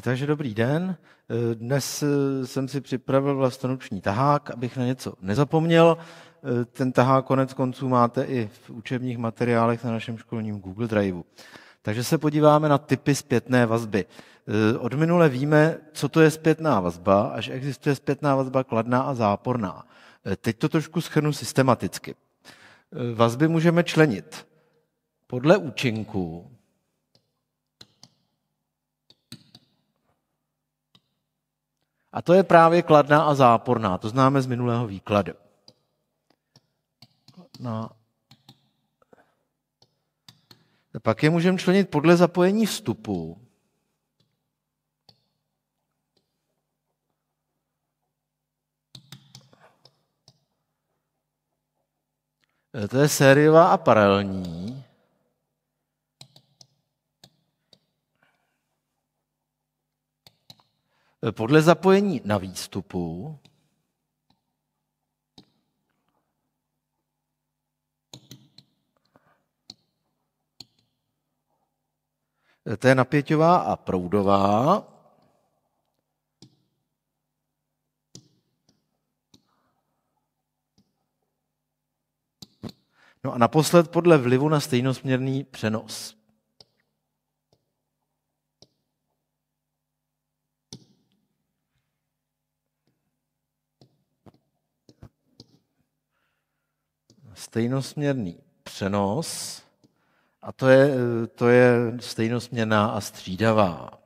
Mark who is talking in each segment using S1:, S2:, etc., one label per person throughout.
S1: Takže dobrý den. Dnes eh, jsem si připravil vlastnoruční tahák, abych na něco nezapomněl. Eh, ten tahák konec konců máte i v učebních materiálech na našem školním Google Driveu. Takže se podíváme na typy zpětné vazby. Eh, od minule víme, co to je zpětná vazba a že existuje zpětná vazba kladná a záporná. Teď to trošku schrnu systematicky. Vazby můžeme členit podle účinku, A to je právě kladná a záporná. To známe z minulého výkladu. No. A pak je můžeme členit podle zapojení vstupu. E, to je sériová a paralelní. Eh, podle zapojení na výstupu eh, to je napěťová a proudová. No a naposled podle vlivu na stejnosměrný přenos. stejnosměrný přenos, a to je, to je stejnosměrná a střídavá.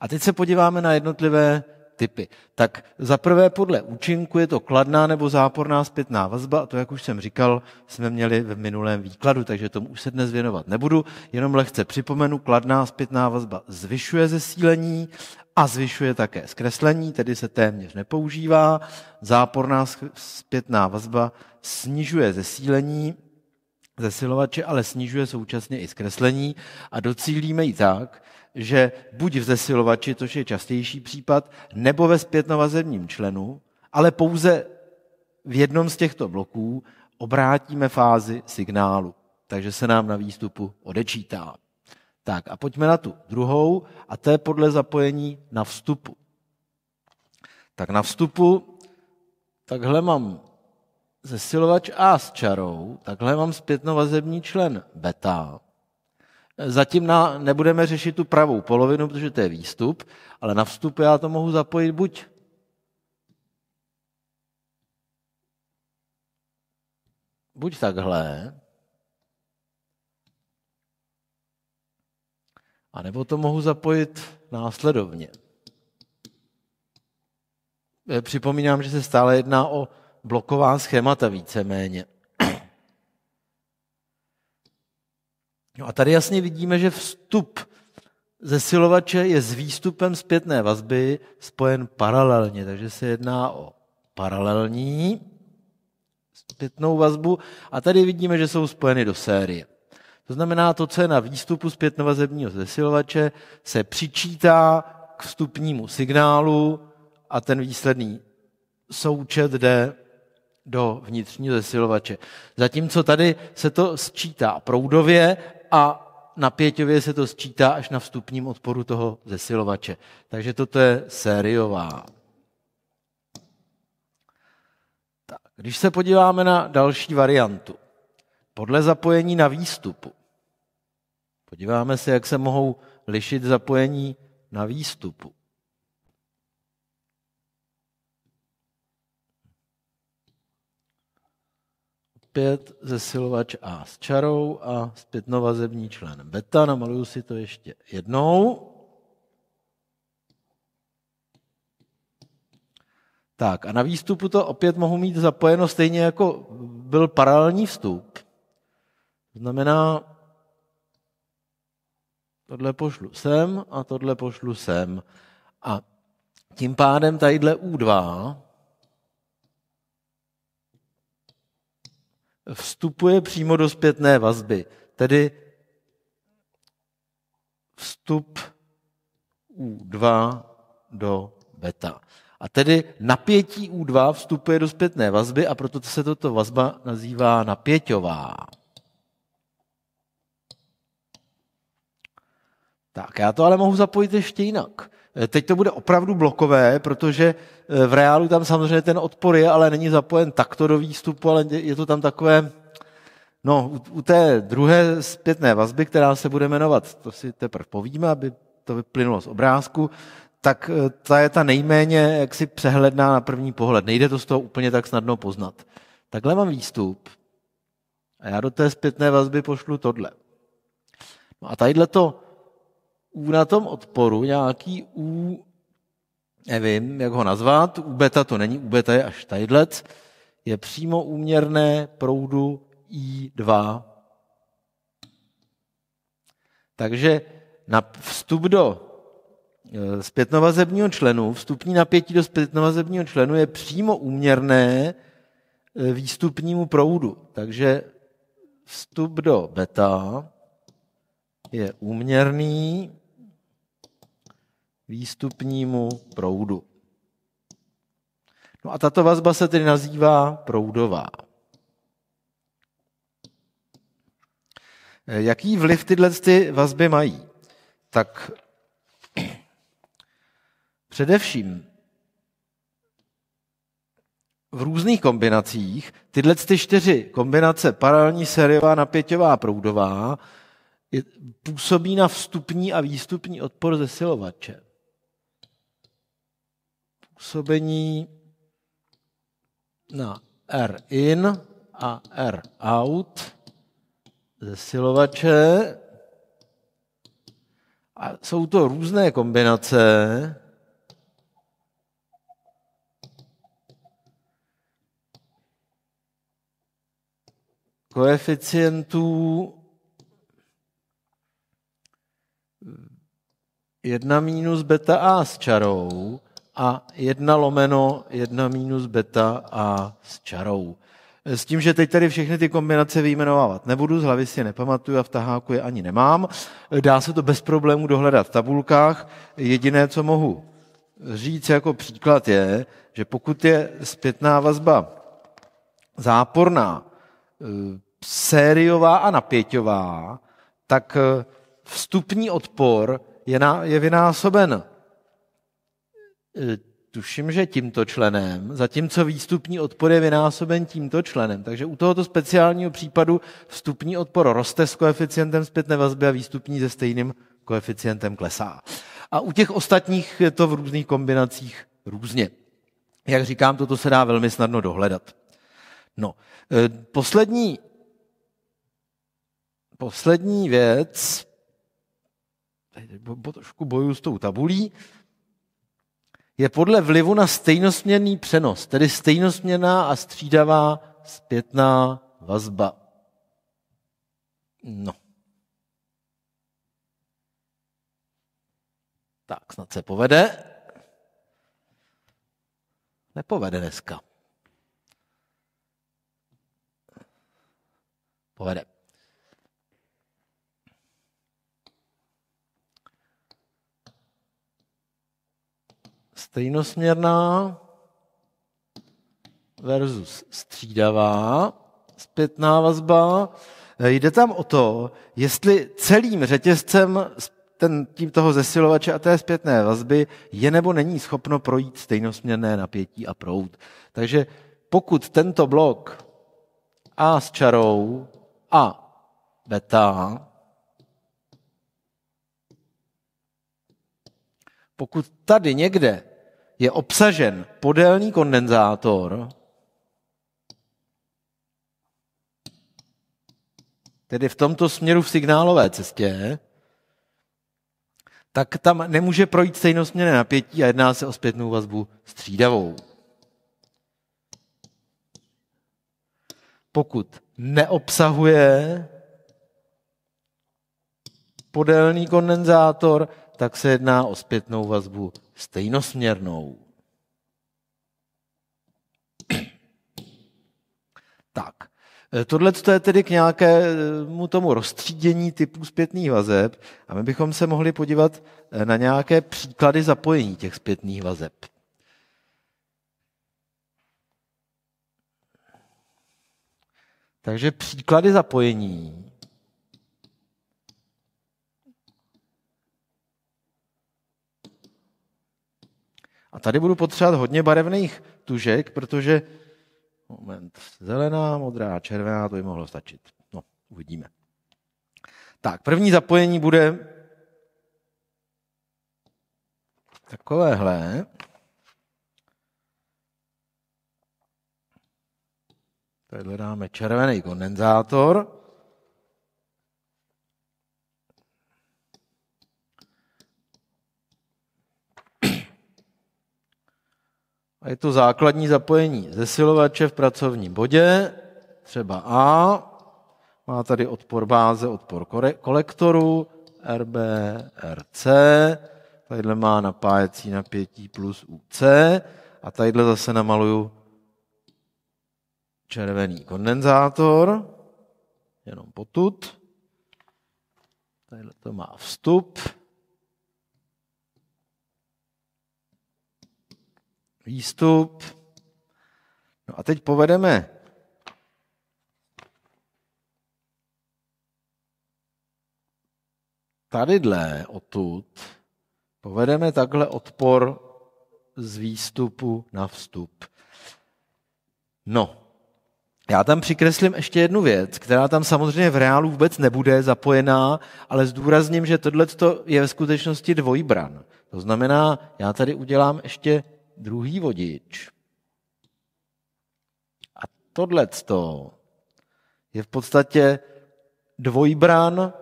S1: A teď se podíváme na jednotlivé typy. Tak za prvé podle účinku je to kladná nebo záporná zpětná vazba a to, jak už jsem říkal, jsme měli v minulém výkladu, takže tomu už se dnes věnovat nebudu. Jenom lehce připomenu, kladná zpětná vazba zvyšuje zesílení a zvyšuje také zkreslení, tedy se téměř nepoužívá. Záporná zpětná vazba snižuje zesílení zesilovače, ale snižuje současně i zkreslení a docílíme ji tak, že buď v zesilovači, což je častější případ, nebo ve zpětnovazebním členu, ale pouze v jednom z těchto bloků obrátíme fázi signálu. Takže se nám na výstupu odečítá. Tak a pojďme na tu druhou, a to je podle zapojení na vstupu. Tak na vstupu, takhle mám zesilovač A s čarou, takhle mám zpětnovazební člen beta. Zatím na, nebudeme řešit tu pravou polovinu, protože to je výstup, ale na vstup já to mohu zapojit buď buď takhle, A nebo to mohu zapojit následovně. Eh, připomínám, že se stále jedná o bloková schémata víceméně. No a tady jasně vidíme, že vstup zesilovače je s výstupem zpětné vazby spojen paralelně, takže se jedná o paralelní zpětnou vazbu a tady vidíme, že jsou spojeny do série. To znamená, to, co je na výstupu zpětnovazebního zesilovače, se přičítá k vstupnímu signálu a ten výsledný součet jde do vnitřního zesilovače. Zatímco tady se to sčítá proudově a napěťově se to sčítá až na vstupním odporu toho zesilovače. Takže toto je sériová. Tak, když se podíváme na další variantu, podle zapojení na výstupu, podíváme se, jak se mohou lišit zapojení na výstupu. zpět zesilovač A s čarou a novazební člen beta. Namaluju si to ještě jednou. Tak a na výstupu to opět mohu mít zapojeno stejně jako byl paralelní vstup. To znamená, tohle pošlu sem a tohle pošlu sem. A tím pádem tadyhle U2 vstupuje přímo do zpětné vazby, tedy vstup U2 do beta. A tedy napětí U2 vstupuje do zpětné vazby a proto se toto vazba nazývá napěťová. Tak, já to ale mohu zapojit ještě jinak. Eh, teď to bude opravdu blokové, protože eh, v reálu tam samozřejmě ten odpor je, ale není zapojen takto do výstupu, ale je to tam takové, no u té druhé zpětné vazby, která se bude jmenovat, to si teprve povíme, aby to vyplynulo z obrázku, tak eh, ta je ta nejméně jaksi přehledná na první pohled. Nejde to z toho úplně tak snadno poznat. Takhle mám výstup a já do té zpětné vazby pošlu tohle. No a tadyhle to na tom odporu nějaký U, nevím, jak ho nazvat, U beta to není, U beta je až tajdlec, je přímo úměrné proudu I2. Takže na vstup do e, zpětnovazebního členu, vstupní napětí do zpětnovazebního členu je přímo úměrné e, výstupnímu proudu. Takže vstup do beta je úměrný výstupnímu proudu. No a tato vazba se tedy nazývá proudová. Eh, jaký vliv tyhle ty vazby mají? Tak především v různých kombinacích tyhle ty čtyři kombinace paralelní sériová, napěťová, proudová působí na vstupní a výstupní odpor zesilovače působení na R in a R out zesilovače. A jsou to různé kombinace. koeficientů 1 minus beta a s čarou, a 1 lomeno 1 minus beta a s čarou. S tím, že teď tady všechny ty kombinace vyjmenovávat nebudu, z hlavy si nepamatuju a v taháku je ani nemám. Dá se to bez problémů dohledat v tabulkách. Jediné, co mohu říct jako příklad je, že pokud je zpětná vazba záporná, e, sériová a napěťová, tak e, vstupní odpor je, na, je vynásoben E, tuším, že tímto členem, zatímco výstupní odpor je vynásoben tímto členem. Takže u tohoto speciálního případu vstupní odpor roste s koeficientem zpětné vazby a výstupní se stejným koeficientem klesá. A u těch ostatních je to v různých kombinacích různě. Jak říkám, toto se dá velmi snadno dohledat. No, e, poslední, poslední věc, trošku boju s tou tabulí, je podle vlivu na stejnosměrný přenos, tedy stejnosměrná a střídavá zpětná vazba. No. Tak, snad se povede. Nepovede dneska. Povede. stejnosměrná versus střídavá, zpětná vazba. E, jde tam o to, jestli celým řetězcem ten, tím toho zesilovače a té zpětné vazby je nebo není schopno projít stejnosměrné napětí a proud. Takže pokud tento blok A s čarou a beta, pokud tady někde je obsažen podélný kondenzátor, tedy v tomto směru v signálové cestě, tak tam nemůže projít stejnosměrné napětí a jedná se o zpětnou vazbu střídavou. Pokud neobsahuje podélný kondenzátor, tak se jedná o zpětnou vazbu stejnosměrnou. Tak, eh, tohle je tedy k nějakému tomu rozstřídění typů zpětných vazeb a my bychom se mohli podívat eh, na nějaké příklady zapojení těch zpětných vazeb. Takže příklady zapojení tady budu potřebovat hodně barevných tužek, protože, moment, zelená, modrá, červená, to by mohlo stačit. No, uvidíme. Tak, první zapojení bude takovéhle. Tady dáme červený kondenzátor. A je to základní zapojení zesilovače v pracovním bodě, třeba A, má tady odpor báze, odpor kolektoru, RB, RC, tadyhle má napájecí napětí plus UC a tadyhle zase namaluju červený kondenzátor, jenom potud. Tadyhle to má vstup, výstup. No a teď povedeme tadyhle odtud, povedeme takhle odpor z výstupu na vstup. No, já tam přikreslím ještě jednu věc, která tam samozřejmě v reálu vůbec nebude zapojená, ale zdůrazním, že tohle je ve skutečnosti dvojbran. To znamená, já tady udělám ještě druhý vodič. A tohle je v podstatě dvojbran,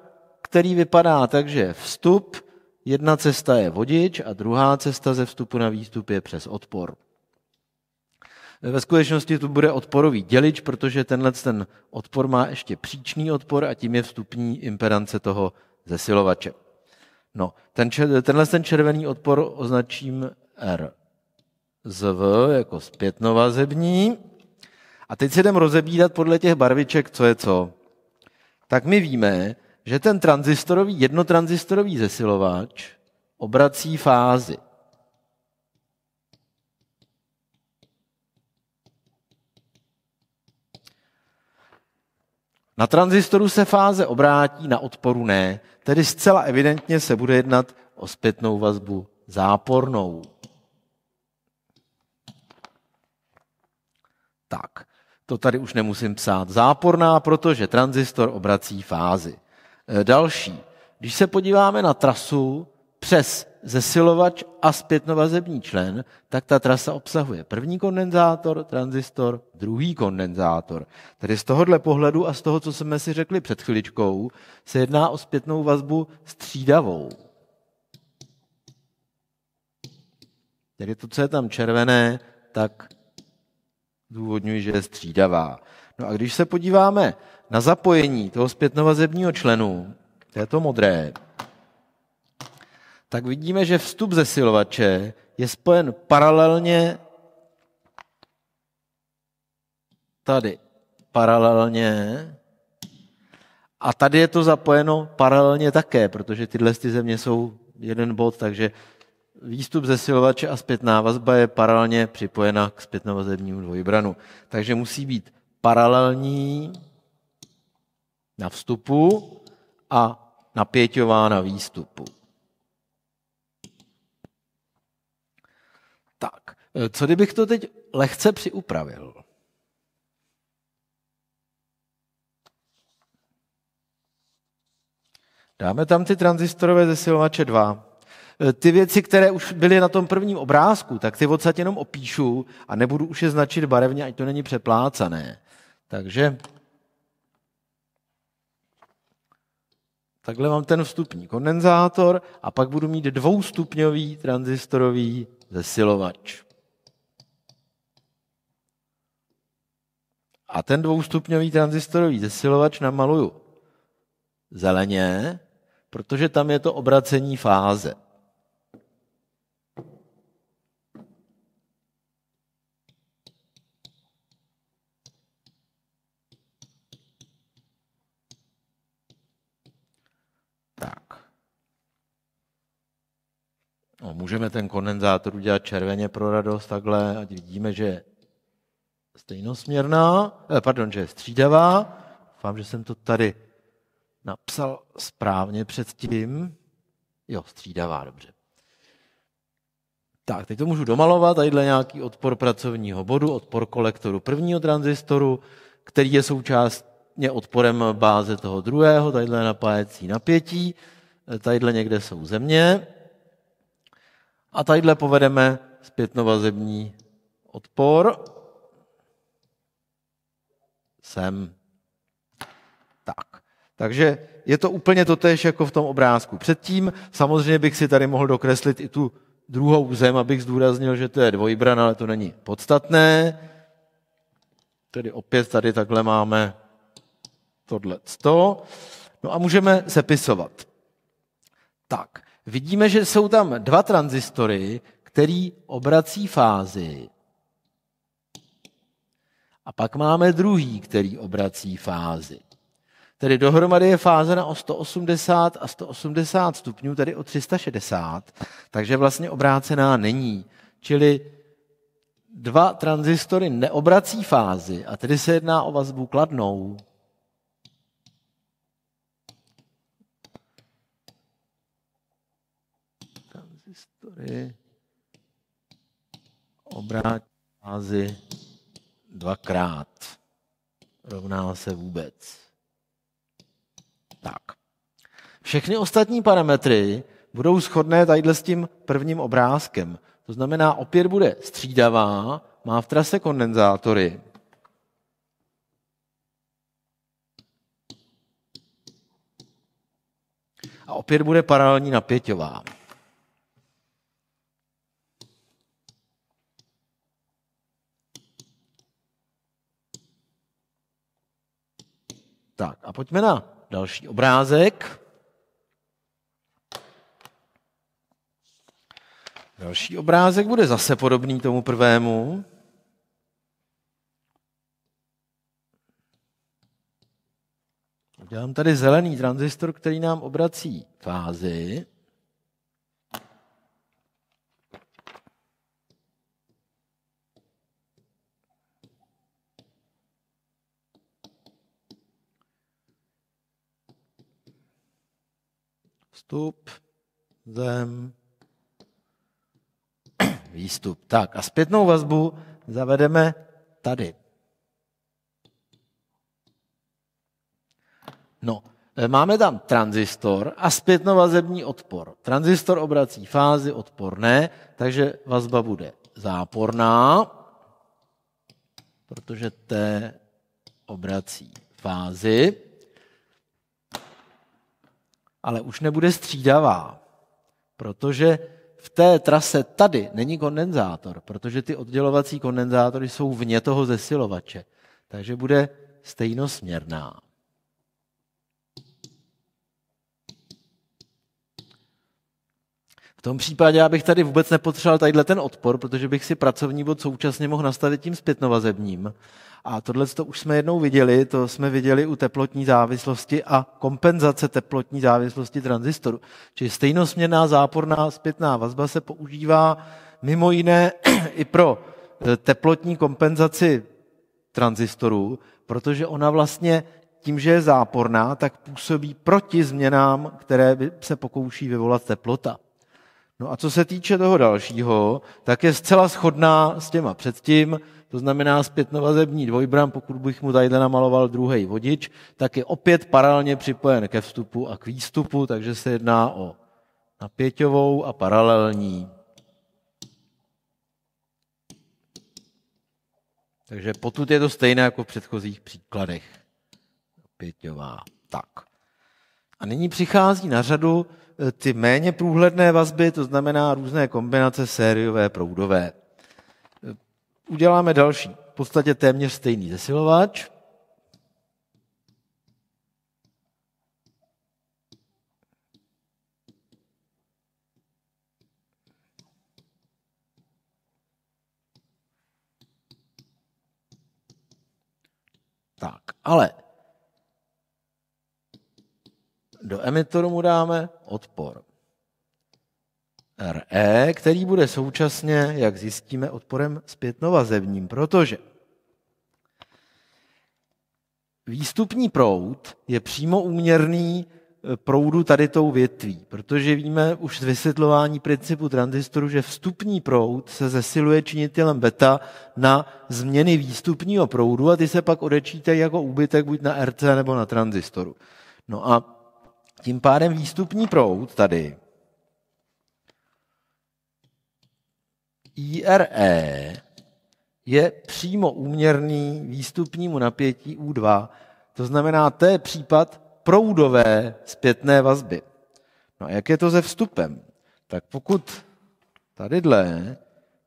S1: který vypadá tak, že vstup, jedna cesta je vodič a druhá cesta ze vstupu na výstup je přes odpor. Ve skutečnosti to bude odporový dělič, protože tenhle ten odpor má ještě příčný odpor a tím je vstupní impedance toho zesilovače. No, ten, tenhle ten červený odpor označím R zv jako zpětnovazební. A teď se jdem rozebídat podle těch barviček, co je co. Tak my víme, že ten transistorový, jednotransistorový zesilovač obrací fázi. Na transistoru se fáze obrátí, na odporu ne, tedy zcela evidentně se bude jednat o zpětnou vazbu zápornou. Tak, to tady už nemusím psát. Záporná, protože tranzistor obrací fázi. E, další. Když se podíváme na trasu přes zesilovač a zpětnovazební člen, tak ta trasa obsahuje první kondenzátor, tranzistor, druhý kondenzátor. Tedy z tohohle pohledu a z toho, co jsme si řekli před chviličkou, se jedná o zpětnou vazbu střídavou. Tedy to, co je tam červené, tak zdůvodňuji, že je střídavá. No a když se podíváme na zapojení toho zpětnovazebního členu, této modré, tak vidíme, že vstup zesilovače je spojen paralelně tady, paralelně a tady je to zapojeno paralelně také, protože tyhle ty země jsou jeden bod, takže Výstup zesilovače a zpětná vazba je paralelně připojena k zpětnovazebnímu dvojbranu. Takže musí být paralelní na vstupu a napěťová na výstupu. Tak, eh, co kdybych to teď lehce přiupravil? Dáme tam ty transistorové zesilovače 2. Eh, ty věci, které už byly na tom prvním obrázku, tak ty odsad jenom opíšu a nebudu už je značit barevně, ať to není přeplácané. Takže takhle mám ten vstupní kondenzátor a pak budu mít dvoustupňový transistorový zesilovač. A ten dvoustupňový transistorový zesilovač namaluju zeleně, protože tam je to obracení fáze. No, můžeme ten kondenzátor udělat červeně pro radost takhle, ať vidíme, že je stejnosměrná, eh, pardon, že je střídavá. Doufám, že jsem to tady napsal správně předtím. Jo, střídavá, dobře. Tak, teď to můžu domalovat, tadyhle nějaký odpor pracovního bodu, odpor kolektoru prvního transistoru, který je současně odporem báze toho druhého, tadyhle napájecí napětí, eh, tadyhle někde jsou země, a tadyhle povedeme zpětnovazební odpor. Sem. Tak. Takže je to úplně totéž jako v tom obrázku. Předtím samozřejmě bych si tady mohl dokreslit i tu druhou zem, abych zdůraznil, že to je dvojbran, ale to není podstatné. Tedy opět tady takhle máme tohle 100. No a můžeme sepisovat. Tak, vidíme, že jsou tam dva tranzistory, který obrací fázi. A pak máme druhý, který obrací fázi. Tedy dohromady je fáze na o 180 a 180 stupňů, tedy o 360, takže vlastně obrácená není. Čili dva tranzistory neobrací fázi a tedy se jedná o vazbu kladnou. tady Obrát fázi dvakrát rovná se vůbec. Tak. Všechny ostatní parametry budou shodné tadyhle s tím prvním obrázkem. To znamená, opět bude střídavá, má v trase kondenzátory. A opět bude paralelní napěťová. A pojďme na další obrázek. Další obrázek bude zase podobný tomu prvému. Udělám tady zelený tranzistor, který nám obrací fázi. vstup, zem, výstup. Tak a zpětnou vazbu zavedeme tady. No, eh, máme tam tranzistor a zpětnovazební odpor. Tranzistor obrací fázi, odpor ne, takže vazba bude záporná, protože T obrací fázi ale už nebude střídavá, protože v té trase tady není kondenzátor, protože ty oddělovací kondenzátory jsou vně toho zesilovače, takže bude stejnosměrná. V tom případě já bych tady vůbec nepotřeboval tadyhle ten odpor, protože bych si pracovní bod současně mohl nastavit tím zpětnovazebním. A tohle to už jsme jednou viděli, to jsme viděli u teplotní závislosti a kompenzace teplotní závislosti transistoru. Čili stejnosměrná záporná zpětná vazba se používá mimo jiné i pro eh, teplotní kompenzaci transistorů, protože ona vlastně tím, že je záporná, tak působí proti změnám, které se pokouší vyvolat teplota. No a co se týče toho dalšího, tak je zcela shodná s těma předtím, to znamená zpětnovazební dvojbram, pokud bych mu tady namaloval druhý vodič, tak je opět paralelně připojen ke vstupu a k výstupu, takže se jedná o napěťovou a paralelní. Takže potud je to stejné jako v předchozích příkladech. Napěťová. Tak. A nyní přichází na řadu Eh, ty méně průhledné vazby, to znamená různé kombinace sériové, proudové. Eh, uděláme další, v podstatě téměř stejný zesilovač. Tak, ale do emitoru mu dáme odpor. RE, který bude současně, jak zjistíme, odporem zpětnovazebním, protože výstupní proud je přímo úměrný eh, proudu tady tou větví, protože víme už z vysvětlování principu transistoru, že vstupní proud se zesiluje činitelem beta na změny výstupního proudu a ty se pak odečítají jako úbytek buď na RC nebo na transistoru. No a tím pádem výstupní proud tady IRE je přímo úměrný výstupnímu napětí U2. To znamená, to je případ proudové zpětné vazby. No a jak je to se vstupem? Tak pokud tadyhle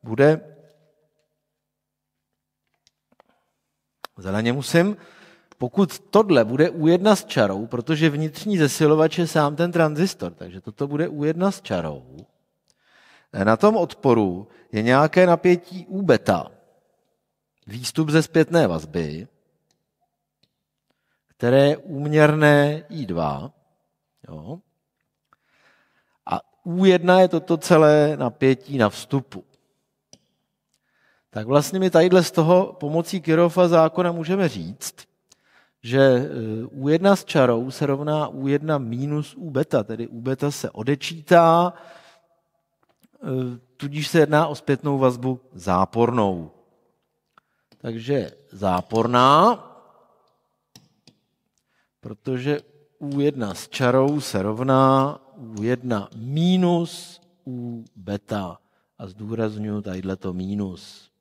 S1: bude zeleně musím, pokud tohle bude U1 s čarou, protože vnitřní zesilovač je sám ten tranzistor, takže toto bude U1 s čarou, na tom odporu je nějaké napětí U beta, výstup ze zpětné vazby, které je úměrné I2. Jo. A U1 je toto celé napětí na vstupu. Tak vlastně my tadyhle z toho pomocí Kirova zákona můžeme říct, že e, U1 s čarou se rovná U1 minus U beta, tedy U beta se odečítá, e, tudíž se jedná o zpětnou vazbu zápornou. Takže záporná, protože U1 s čarou se rovná U1 minus U beta. A zdůraznuju tadyhle to minus.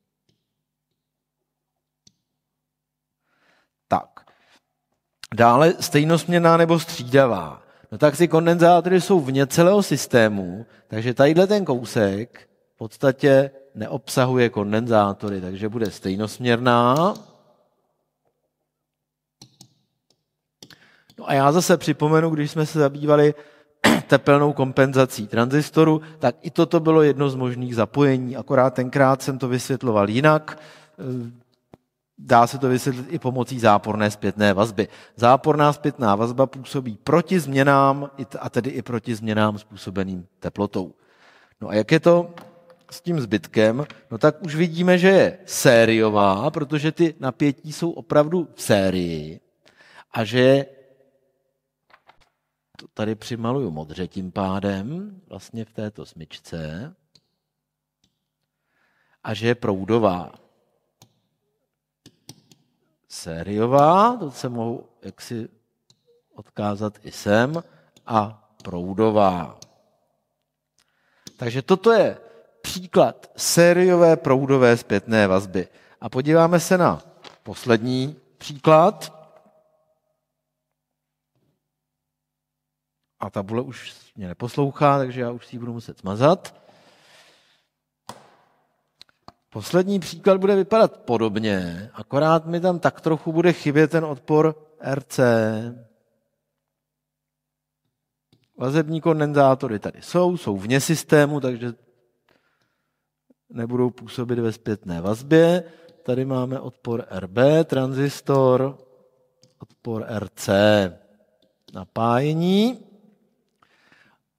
S1: Dále stejnosměrná nebo střídavá. No tak ty kondenzátory jsou vně celého systému, takže tadyhle ten kousek v podstatě neobsahuje kondenzátory, takže bude stejnosměrná. No a já zase připomenu, když jsme se zabývali tepelnou kompenzací tranzistoru, tak i toto bylo jedno z možných zapojení, akorát tenkrát jsem to vysvětloval jinak, Dá se to vysvětlit i pomocí záporné zpětné vazby. Záporná zpětná vazba působí proti změnám, a tedy i proti změnám způsobeným teplotou. No a jak je to s tím zbytkem? No tak už vidíme, že je sériová, protože ty napětí jsou opravdu v sérii a že to tady přimaluju modře tím pádem, vlastně v této smyčce, a že je proudová sériová, to se mohu jaksi odkázat i sem, a proudová. Takže toto je příklad sériové proudové zpětné vazby. A podíváme se na poslední příklad. A tabule už mě neposlouchá, takže já už si ji budu muset smazat. Poslední příklad bude vypadat podobně, akorát mi tam tak trochu bude chybět ten odpor RC. Vazební kondenzátory tady jsou, jsou vně systému, takže nebudou působit ve zpětné vazbě. Tady máme odpor RB, tranzistor, odpor RC, napájení,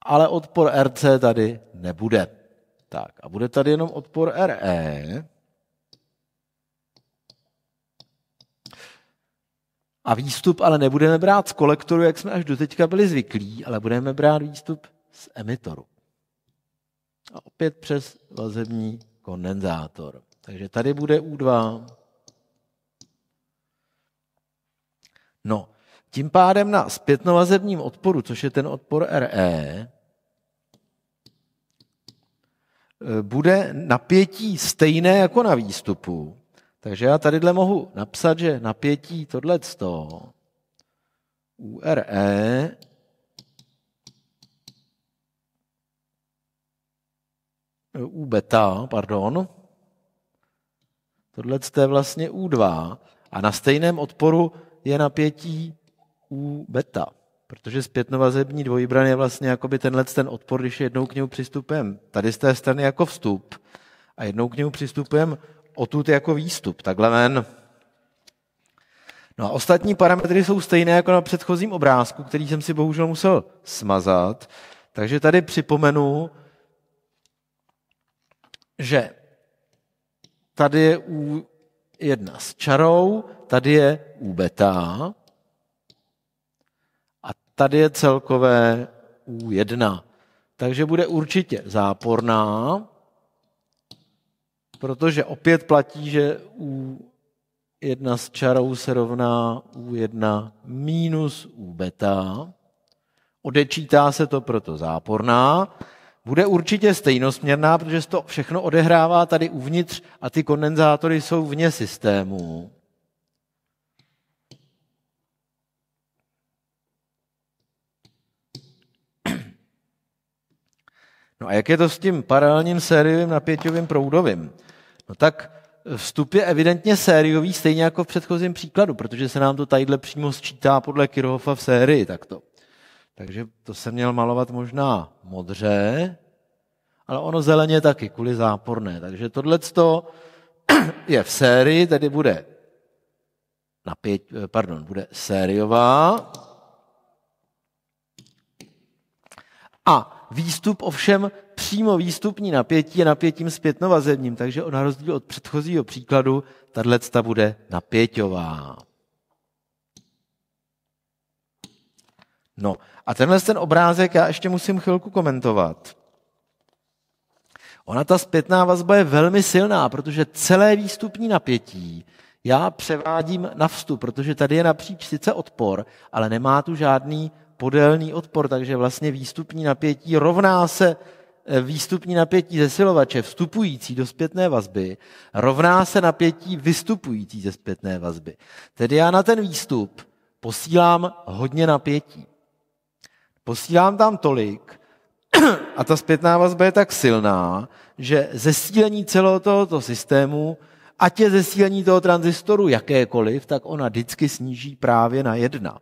S1: ale odpor RC tady nebude. Tak a bude tady jenom odpor RE. A výstup ale nebudeme brát z kolektoru, jak jsme až do teďka byli zvyklí, ale budeme brát výstup z emitoru. A opět přes vazební kondenzátor. Takže tady bude U2. No, tím pádem na zpětnovazebním odporu, což je ten odpor RE, bude napětí stejné jako na výstupu. Takže já tadyhle mohu napsat, že napětí tohleto URE U beta, pardon, tohle je vlastně U2 a na stejném odporu je napětí U beta. Protože zpětnovazební dvojbran je vlastně jakoby tenhle ten odpor, když jednou k němu přistupujeme tady z té strany jako vstup a jednou k němu přistupujeme odtud jako výstup, takhle ven. No a ostatní parametry jsou stejné jako na předchozím obrázku, který jsem si bohužel musel smazat. Takže tady připomenu, že tady je u jedna s čarou, tady je U beta, tady je celkové U1. Takže bude určitě záporná, protože opět platí, že U1 s čarou se rovná U1 minus U beta. Odečítá se to proto záporná. Bude určitě stejnosměrná, protože se to všechno odehrává tady uvnitř a ty kondenzátory jsou vně systému. No a jak je to s tím paralelním sériovým napěťovým proudovým? No tak vstup je evidentně sériový, stejně jako v předchozím příkladu, protože se nám to tadyhle přímo sčítá podle Kirchhoffa v sérii takto. Takže to se měl malovat možná modře, ale ono zeleně taky, kvůli záporné. Takže tohle je v sérii, tedy bude napěť, pardon, bude sériová. A výstup ovšem přímo výstupní napětí je napětím zpětnovazebním, takže na rozdíl od předchozího příkladu, tato bude napěťová. No a tenhle ten obrázek já ještě musím chvilku komentovat. Ona ta zpětná vazba je velmi silná, protože celé výstupní napětí já převádím na vstup, protože tady je napříč sice odpor, ale nemá tu žádný podélný odpor, takže vlastně výstupní napětí rovná se eh, výstupní napětí zesilovače vstupující do zpětné vazby rovná se napětí vystupující ze zpětné vazby. Tedy já na ten výstup posílám hodně napětí. Posílám tam tolik a ta zpětná vazba je tak silná, že zesílení celého tohoto systému, ať je zesílení toho transistoru jakékoliv, tak ona vždycky sníží právě na jedna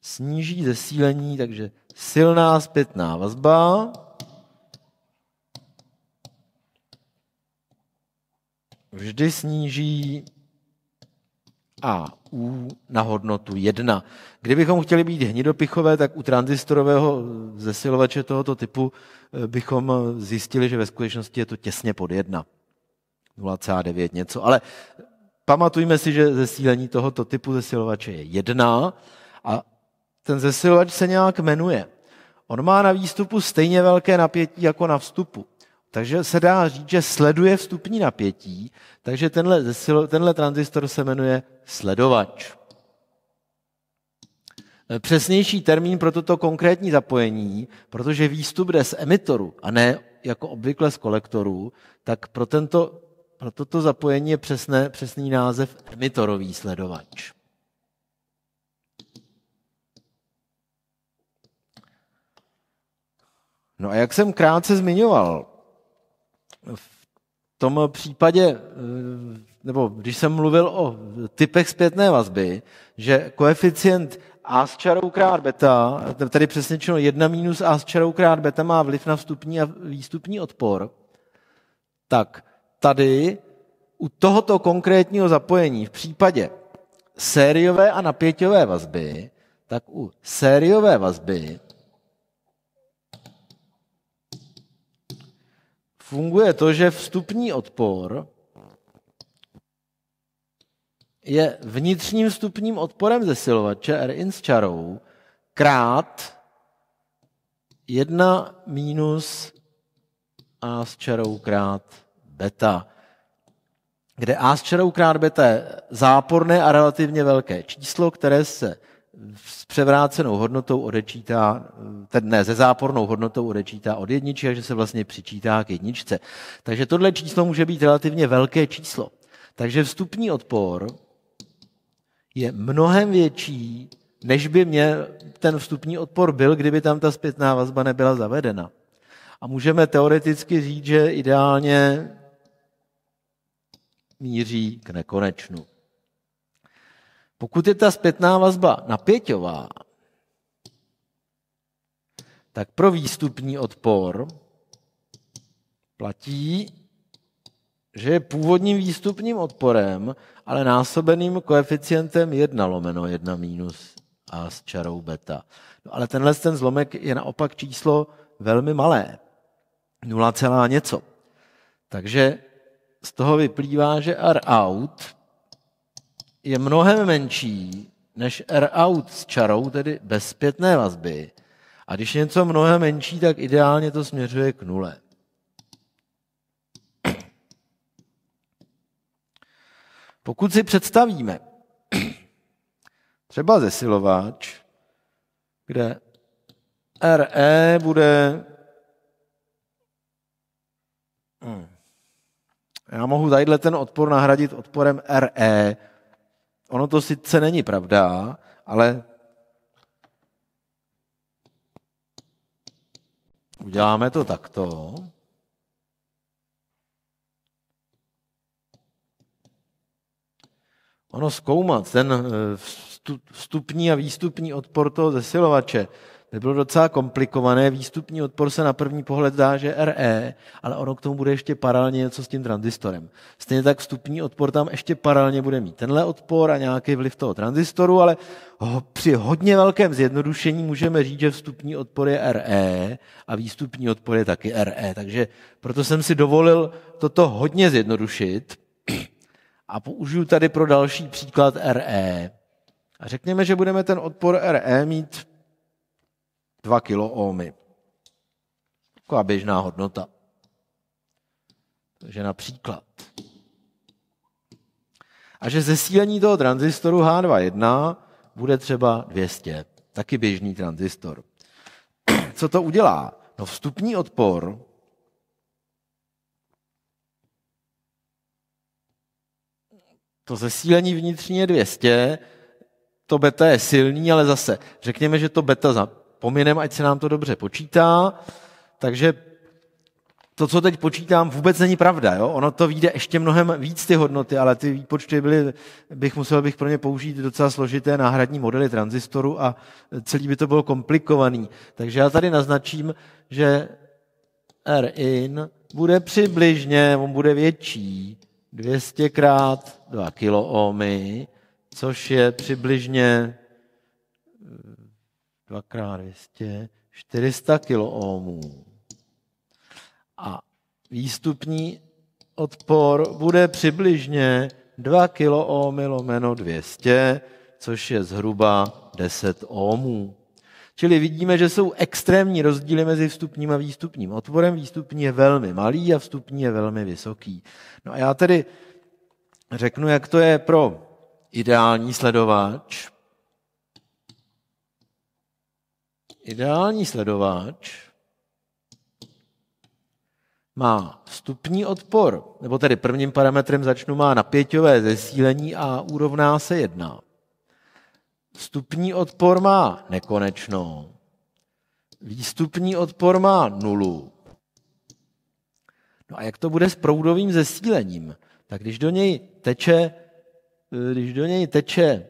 S1: sníží zesílení, takže silná zpětná vazba. Vždy sníží a U na hodnotu 1. Kdybychom chtěli být hnidopichové, tak u transistorového zesilovače tohoto typu eh, bychom eh, zjistili, že ve skutečnosti je to těsně pod 1. 0,9 něco. Ale pamatujme si, že zesílení tohoto typu zesilovače je 1 a ten zesilovač se nějak jmenuje. On má na výstupu stejně velké napětí jako na vstupu. Takže se dá říct, že sleduje vstupní napětí, takže tenhle, zesilo, tenhle tranzistor se jmenuje sledovač. Přesnější termín pro toto konkrétní zapojení, protože výstup jde z emitoru a ne jako obvykle z kolektoru, tak pro, tento, pro toto zapojení je přesné, přesný název emitorový sledovač. No a jak jsem krátce zmiňoval, v tom případě, eh, nebo když jsem mluvil o typech zpětné vazby, že koeficient a s čarou krát beta, tady přesně čeno 1 minus a s čarou krát beta má vliv na vstupní a výstupní odpor, tak tady u tohoto konkrétního zapojení v případě sériové a napěťové vazby, tak u sériové vazby funguje to, že vstupní odpor je vnitřním vstupním odporem zesilovače in s čarou krát 1 minus A s čarou krát beta, kde A s čarou krát beta je záporné a relativně velké číslo, které se s převrácenou hodnotou odečítá, ten, ne, ze zápornou hodnotou odečítá od jedničky takže se vlastně přičítá k jedničce. Takže tohle číslo může být relativně velké číslo. Takže vstupní odpor je mnohem větší, než by mě ten vstupní odpor byl, kdyby tam ta zpětná vazba nebyla zavedena. A můžeme teoreticky říct, že ideálně míří k nekonečnu. Pokud je ta zpětná vazba napěťová, tak pro výstupní odpor platí, že je původním výstupním odporem, ale násobeným koeficientem 1 lomeno 1 minus a s čarou beta. No ale tenhle ten zlomek je naopak číslo velmi malé. 0, něco. Takže z toho vyplývá, že R out je mnohem menší než R out s čarou, tedy bez zpětné vazby. A když je něco mnohem menší, tak ideálně to směřuje k nule. Pokud si představíme třeba zesilováč, kde RE bude hm, já mohu tadyhle ten odpor nahradit odporem RE, Ono to sice není pravda, ale uděláme to takto. Ono zkoumat ten eh, vstupní a výstupní odpor toho zesilovače, by bylo docela komplikované. Výstupní odpor se na první pohled dá, že RE, ale ono k tomu bude ještě paralelně něco s tím transistorem. Stejně tak vstupní odpor tam ještě paralelně bude mít tenhle odpor a nějaký vliv toho transistoru, ale při hodně velkém zjednodušení můžeme říct, že vstupní odpor je RE a výstupní odpor je taky RE. Takže proto jsem si dovolil toto hodně zjednodušit a použiju tady pro další příklad RE. A řekněme, že budeme ten odpor RE mít 2 kiloohmy. Taková běžná hodnota. Takže například. A že zesílení toho tranzistoru H2.1 bude třeba 200. Taky běžný tranzistor. Co to udělá? No vstupní odpor to zesílení vnitřní je 200, to beta je silný, ale zase řekněme, že to beta pominem, ať se nám to dobře počítá. Takže to, co teď počítám, vůbec není pravda. Jo? Ono to vyjde ještě mnohem víc ty hodnoty, ale ty výpočty byly, bych musel bych pro ně použít docela složité náhradní modely transistoru a celý by to bylo komplikovaný. Takže já tady naznačím, že Rin bude přibližně, on bude větší, 200 krát 2 kOhmy, což je přibližně dvakrát 200, 400 kOhmů. A výstupní odpor bude přibližně 2 kiloohmy lomeno 200, což je zhruba 10 ohmů. Čili vidíme, že jsou extrémní rozdíly mezi vstupním a výstupním otvorem. Výstupní je velmi malý a vstupní je velmi vysoký. No a já tedy řeknu, jak to je pro ideální sledovač, Ideální sledováč má vstupní odpor, nebo tedy prvním parametrem začnu, má napěťové zesílení a úrovná se jedná. Vstupní odpor má nekonečnou, výstupní odpor má nulu. No a jak to bude s proudovým zesílením? Tak když do něj teče, když do něj teče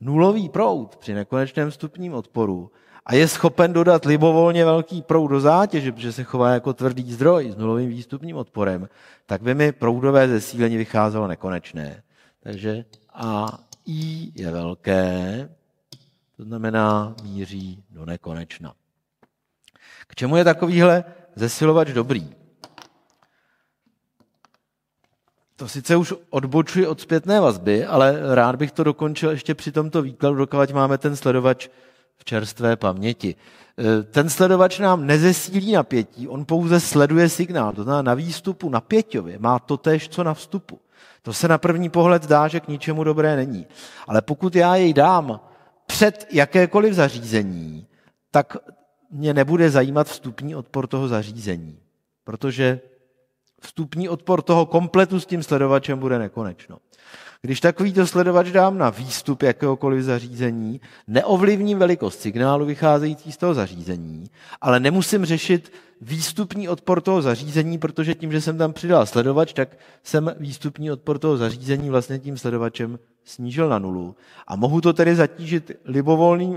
S1: nulový proud při nekonečném stupním odporu, a je schopen dodat libovolně velký proud do zátěže, protože se chová jako tvrdý zdroj s nulovým výstupním odporem, tak by mi proudové zesílení vycházelo nekonečné. Takže A I je velké, to znamená míří do nekonečna. K čemu je takovýhle zesilovač dobrý? To sice už odbočuji od zpětné vazby, ale rád bych to dokončil ještě při tomto výkladu, dokud máme ten sledovač v čerstvé paměti. E, ten sledovač nám nezesílí napětí, on pouze sleduje signál. To znamená, na výstupu na pěťově má to tež, co na vstupu. To se na první pohled zdá, že k ničemu dobré není. Ale pokud já jej dám před jakékoliv zařízení, tak mě nebude zajímat vstupní odpor toho zařízení. Protože vstupní odpor toho kompletu s tím sledovačem bude nekonečno. Když takovýto sledovač dám na výstup jakéhokoliv zařízení, neovlivním velikost signálu vycházející z toho zařízení, ale nemusím řešit výstupní odpor toho zařízení, protože tím, že jsem tam přidal sledovač, tak jsem výstupní odpor toho zařízení vlastně tím sledovačem snížil na nulu. A mohu to tedy zatížit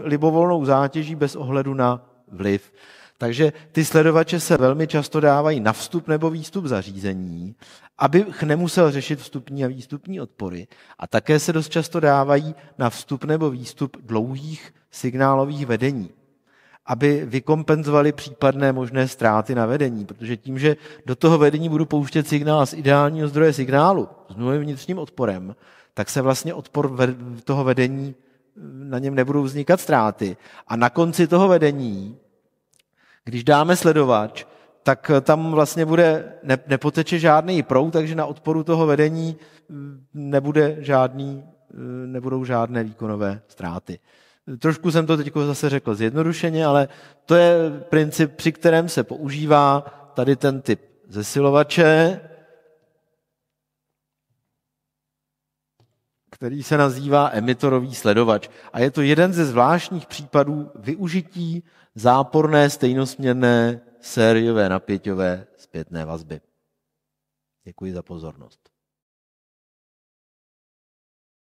S1: libovolnou zátěží bez ohledu na vliv. Takže ty sledovače se velmi často dávají na vstup nebo výstup zařízení, abych nemusel řešit vstupní a výstupní odpory. A také se dost často dávají na vstup nebo výstup dlouhých signálových vedení aby vykompenzovali případné možné ztráty na vedení, protože tím, že do toho vedení budu pouštět signál z ideálního zdroje signálu, s nulovým vnitřním odporem, tak se vlastně odpor toho vedení, na něm nebudou vznikat ztráty. A na konci toho vedení když dáme sledovač, tak eh, tam vlastně bude, ne, nepoteče žádný proud, takže na odporu toho vedení mm, nebude žádný, eh, nebudou žádné výkonové ztráty. Trošku jsem to teď zase řekl zjednodušeně, ale to je princip, při kterém se používá tady ten typ zesilovače, který se nazývá emitorový sledovač. A je to jeden ze zvláštních případů využití záporné stejnosměrné sériové napěťové zpětné vazby. Děkuji za pozornost.